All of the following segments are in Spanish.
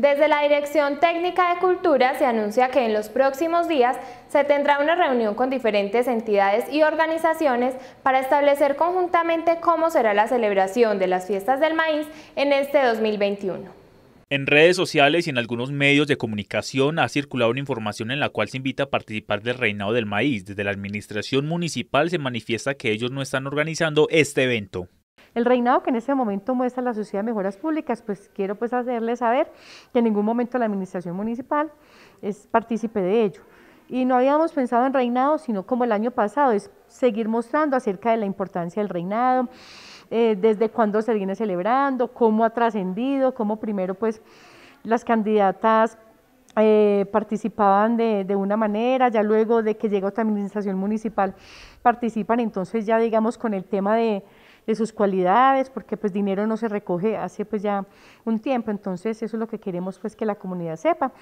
Desde la Dirección Técnica de Cultura se anuncia que en los próximos días se tendrá una reunión con diferentes entidades y organizaciones para establecer conjuntamente cómo será la celebración de las fiestas del maíz en este 2021. En redes sociales y en algunos medios de comunicación ha circulado una información en la cual se invita a participar del Reinado del Maíz. Desde la Administración Municipal se manifiesta que ellos no están organizando este evento. El reinado que en ese momento muestra la Sociedad de Mejoras Públicas, pues quiero pues hacerles saber que en ningún momento la administración municipal es partícipe de ello. Y no habíamos pensado en reinado, sino como el año pasado, es seguir mostrando acerca de la importancia del reinado, eh, desde cuándo se viene celebrando, cómo ha trascendido, cómo primero pues las candidatas eh, participaban de, una manera, ya luego de que llega otra administración municipal participan entonces ya digamos con el tema de, de sus cualidades, porque pues dinero no se recoge hace pues ya un tiempo, entonces eso es lo que queremos pues que la comunidad sepa.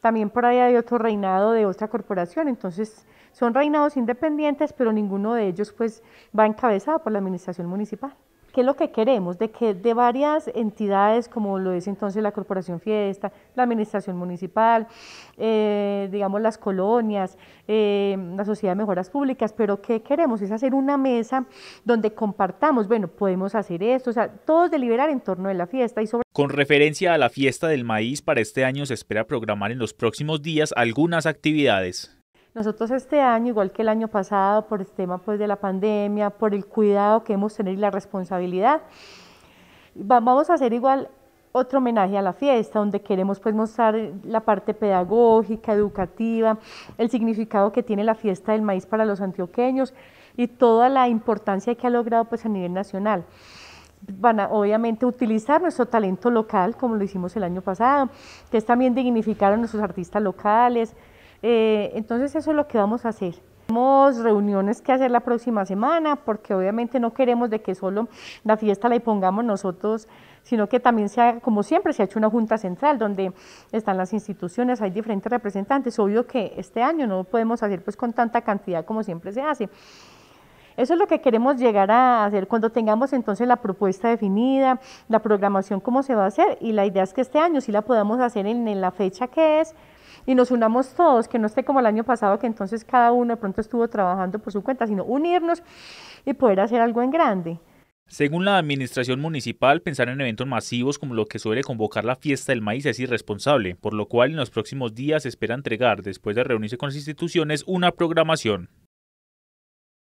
También por ahí hay otro reinado de otra corporación, entonces son reinados independientes, pero ninguno de ellos pues va encabezado por la administración municipal qué es lo que queremos, de que de varias entidades, como lo es entonces la Corporación Fiesta, la Administración Municipal, eh, digamos las colonias, eh, la Sociedad de Mejoras Públicas, pero qué queremos es hacer una mesa donde compartamos, bueno, podemos hacer esto, o sea, todos deliberar en torno de la fiesta y sobre... Con referencia a la fiesta del maíz, para este año se espera programar en los próximos días algunas actividades. Nosotros este año, igual que el año pasado, por el tema pues, de la pandemia, por el cuidado que hemos tenido y la responsabilidad, vamos a hacer igual otro homenaje a la fiesta, donde queremos pues mostrar la parte pedagógica, educativa, el significado que tiene la fiesta del maíz para los antioqueños y toda la importancia que ha logrado pues a nivel nacional. Van a obviamente utilizar nuestro talento local, como lo hicimos el año pasado, que es también dignificar a nuestros artistas locales, eh, entonces eso es lo que vamos a hacer. Tenemos reuniones que hacer la próxima semana porque obviamente no queremos de que solo la fiesta la impongamos nosotros, sino que también se haga, como siempre, se ha hecho una junta central donde están las instituciones, hay diferentes representantes. Obvio que este año no podemos hacer pues con tanta cantidad como siempre se hace. Eso es lo que queremos llegar a hacer cuando tengamos entonces la propuesta definida, la programación, cómo se va a hacer y la idea es que este año sí la podamos hacer en, en la fecha que es, y nos unamos todos, que no esté como el año pasado, que entonces cada uno de pronto estuvo trabajando por su cuenta, sino unirnos y poder hacer algo en grande. Según la administración municipal, pensar en eventos masivos como lo que suele convocar la fiesta del maíz es irresponsable, por lo cual en los próximos días se espera entregar, después de reunirse con las instituciones, una programación.